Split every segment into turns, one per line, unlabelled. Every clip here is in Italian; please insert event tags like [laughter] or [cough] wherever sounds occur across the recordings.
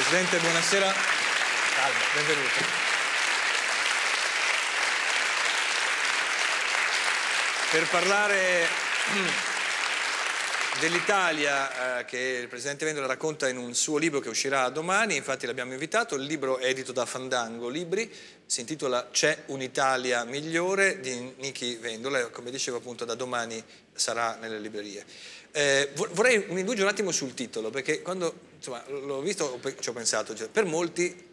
Presidente, buonasera. Salve, benvenuto. Per parlare [clears throat] dell'Italia eh, che il Presidente Vendola racconta in un suo libro che uscirà domani, infatti l'abbiamo invitato, il libro è edito da Fandango Libri, si intitola C'è un'Italia migliore di Niki Vendola, e come dicevo appunto da domani sarà nelle librerie. Eh, vorrei un indugio un attimo sul titolo, perché quando l'ho visto ci ho pensato, cioè, per molti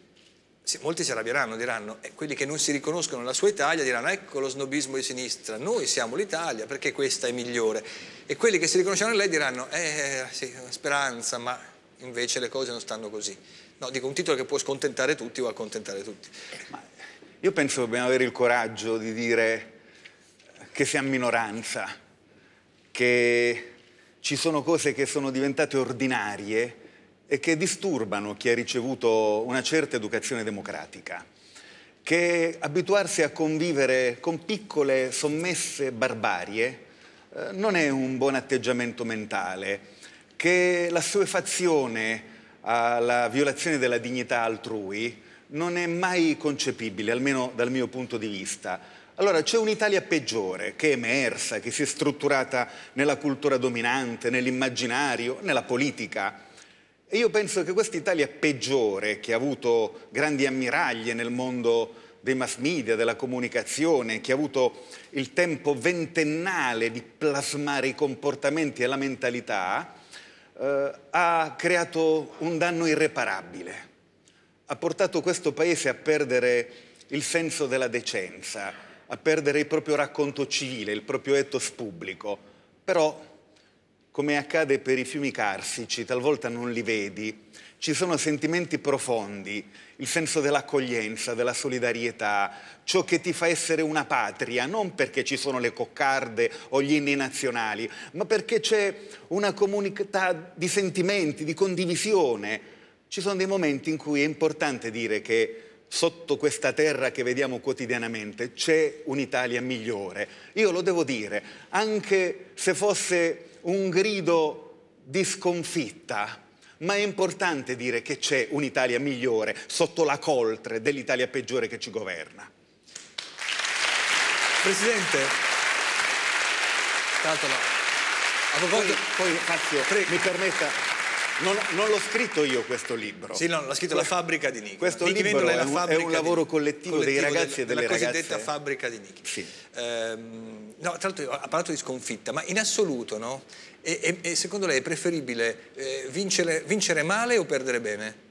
molti si arrabbieranno, diranno, eh, quelli che non si riconoscono nella sua Italia diranno ecco lo snobismo di sinistra, noi siamo l'Italia perché questa è migliore e quelli che si riconoscono in lei diranno eh sì, speranza ma invece le cose non stanno così.
No, dico un titolo che può scontentare tutti o accontentare tutti. Ma io penso che dobbiamo avere il coraggio di dire che siamo minoranza, che ci sono cose che sono diventate ordinarie e che disturbano chi ha ricevuto una certa educazione democratica, che abituarsi a convivere con piccole sommesse barbarie eh, non è un buon atteggiamento mentale, che la suefazione alla violazione della dignità altrui non è mai concepibile, almeno dal mio punto di vista. Allora c'è un'Italia peggiore che è emersa, che si è strutturata nella cultura dominante, nell'immaginario, nella politica e io penso che questa Italia peggiore, che ha avuto grandi ammiraglie nel mondo dei mass media, della comunicazione, che ha avuto il tempo ventennale di plasmare i comportamenti e la mentalità, eh, ha creato un danno irreparabile. Ha portato questo paese a perdere il senso della decenza, a perdere il proprio racconto civile, il proprio ethos pubblico. Però come accade per i fiumi carsici, talvolta non li vedi, ci sono sentimenti profondi, il senso dell'accoglienza, della solidarietà, ciò che ti fa essere una patria, non perché ci sono le coccarde o gli inni nazionali, ma perché c'è una comunità di sentimenti, di condivisione. Ci sono dei momenti in cui è importante dire che sotto questa terra che vediamo quotidianamente c'è un'Italia migliore. Io lo devo dire, anche se fosse un grido di sconfitta, ma è importante dire che c'è un'Italia migliore sotto la coltre dell'Italia peggiore che ci governa. Presidente, tanto no. A proposito, poi, poi Fazio, mi permetta non, non, l'ho scritto io questo libro. Sì, no, l'ha scritto la fabbrica di Nicola. Questo Nicky libro è, un, è un lavoro collettivo, collettivo, dei ragazzi del, e delle ragazze. La cosiddetta
fabbrica di Nicky. Sì. Ehm, no, tra l'altro ha parlato di sconfitta, ma in assoluto, no? E, e, e secondo lei è preferibile eh, vincere, vincere male o perdere bene?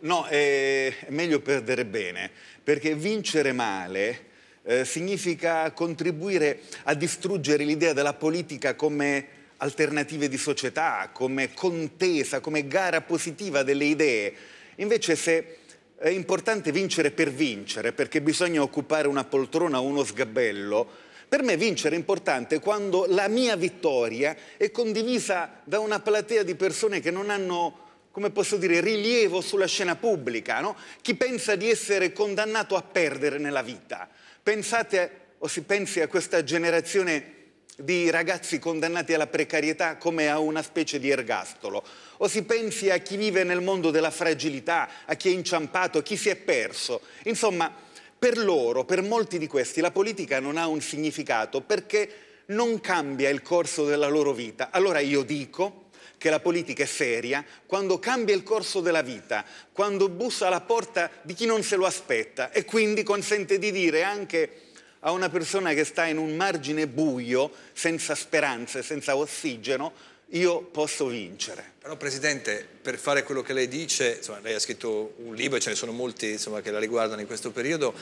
No, è meglio perdere bene, perché vincere male eh, significa contribuire a distruggere l'idea della politica come alternative di società, come contesa, come gara positiva delle idee. Invece se è importante vincere per vincere, perché bisogna occupare una poltrona o uno sgabello, per me vincere è importante quando la mia vittoria è condivisa da una platea di persone che non hanno come posso dire, rilievo sulla scena pubblica, no? Chi pensa di essere condannato a perdere nella vita. Pensate o si pensi a questa generazione di ragazzi condannati alla precarietà come a una specie di ergastolo. O si pensi a chi vive nel mondo della fragilità, a chi è inciampato, a chi si è perso. Insomma, per loro, per molti di questi, la politica non ha un significato perché non cambia il corso della loro vita. Allora io dico che la politica è seria quando cambia il corso della vita, quando bussa alla porta di chi non se lo aspetta e quindi consente di dire anche a una persona che sta in un margine buio, senza speranze, senza ossigeno, io posso vincere.
Però Presidente, per fare quello che lei dice, insomma, lei ha scritto un libro e ce ne sono molti insomma, che la riguardano in questo periodo,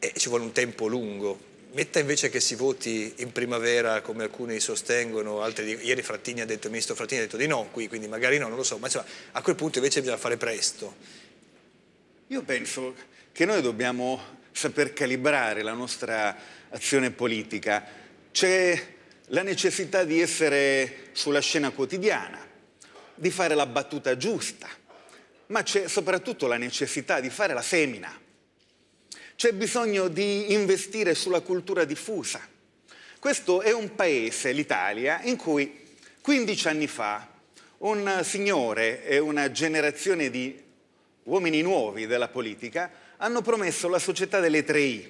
e ci vuole un tempo lungo. Metta invece che si voti in primavera come alcuni sostengono, altri, ieri Frattini ha detto, il ministro Frattini ha detto di no qui, quindi magari no, non lo so, ma insomma, a quel punto invece
bisogna fare presto. Io penso che noi dobbiamo saper calibrare la nostra azione politica. C'è la necessità di essere sulla scena quotidiana, di fare la battuta giusta, ma c'è soprattutto la necessità di fare la semina. C'è bisogno di investire sulla cultura diffusa. Questo è un paese, l'Italia, in cui 15 anni fa un signore e una generazione di uomini nuovi della politica hanno promesso la società delle 3I,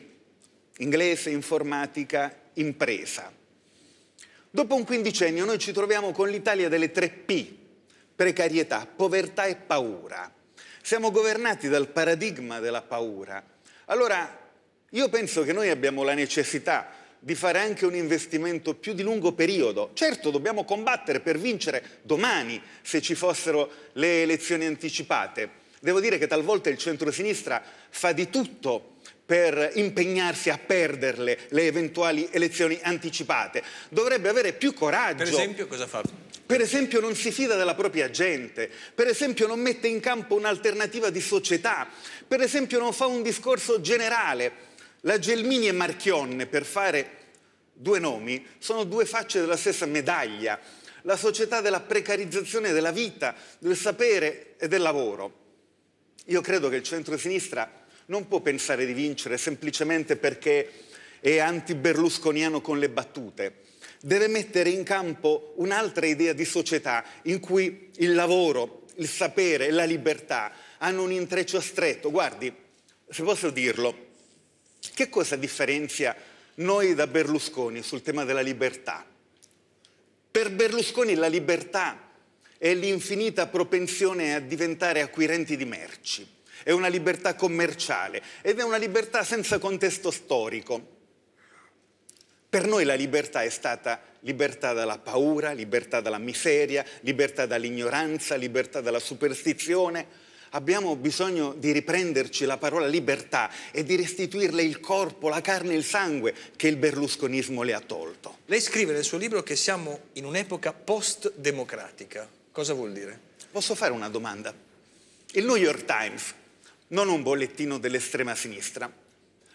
inglese, informatica, impresa. Dopo un quindicennio noi ci troviamo con l'Italia delle 3P, precarietà, povertà e paura. Siamo governati dal paradigma della paura. Allora, io penso che noi abbiamo la necessità di fare anche un investimento più di lungo periodo. Certo, dobbiamo combattere per vincere domani se ci fossero le elezioni anticipate, Devo dire che talvolta il centrosinistra fa di tutto per impegnarsi a perderle le eventuali elezioni anticipate. Dovrebbe avere più coraggio. Per esempio cosa fa? Per esempio non si fida della propria gente, per esempio non mette in campo un'alternativa di società, per esempio non fa un discorso generale. La Gelmini e Marchionne, per fare due nomi, sono due facce della stessa medaglia. La società della precarizzazione della vita, del sapere e del lavoro. Io credo che il centro-sinistra non può pensare di vincere semplicemente perché è anti-berlusconiano con le battute. Deve mettere in campo un'altra idea di società in cui il lavoro, il sapere e la libertà hanno un intreccio stretto. Guardi, se posso dirlo, che cosa differenzia noi da Berlusconi sul tema della libertà? Per Berlusconi la libertà è l'infinita propensione a diventare acquirenti di merci. È una libertà commerciale ed è una libertà senza contesto storico. Per noi la libertà è stata libertà dalla paura, libertà dalla miseria, libertà dall'ignoranza, libertà dalla superstizione. Abbiamo bisogno di riprenderci la parola libertà e di restituirle il corpo, la carne e il sangue che il berlusconismo le ha tolto. Lei scrive nel suo libro che siamo in un'epoca post-democratica. Cosa vuol dire? Posso fare una domanda? Il New York Times, non un bollettino dell'estrema sinistra,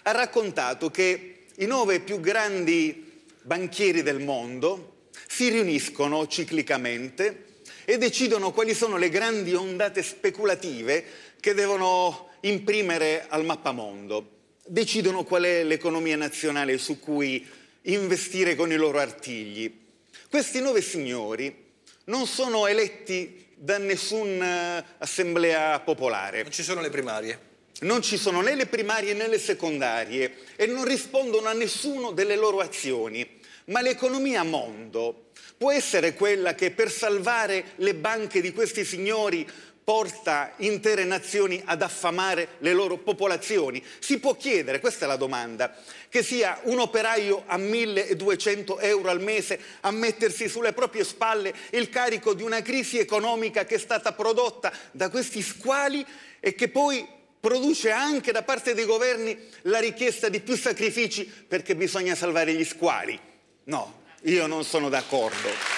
ha raccontato che i nove più grandi banchieri del mondo si riuniscono ciclicamente e decidono quali sono le grandi ondate speculative che devono imprimere al mappamondo. Decidono qual è l'economia nazionale su cui investire con i loro artigli. Questi nove signori non sono eletti da nessuna eh, assemblea popolare. Non ci sono le primarie. Non ci sono né le primarie né le secondarie e non rispondono a nessuno delle loro azioni. Ma l'economia mondo può essere quella che per salvare le banche di questi signori porta intere nazioni ad affamare le loro popolazioni? Si può chiedere, questa è la domanda, che sia un operaio a 1200 euro al mese a mettersi sulle proprie spalle il carico di una crisi economica che è stata prodotta da questi squali e che poi produce anche da parte dei governi la richiesta di più sacrifici perché bisogna salvare gli squali. No, io non sono d'accordo.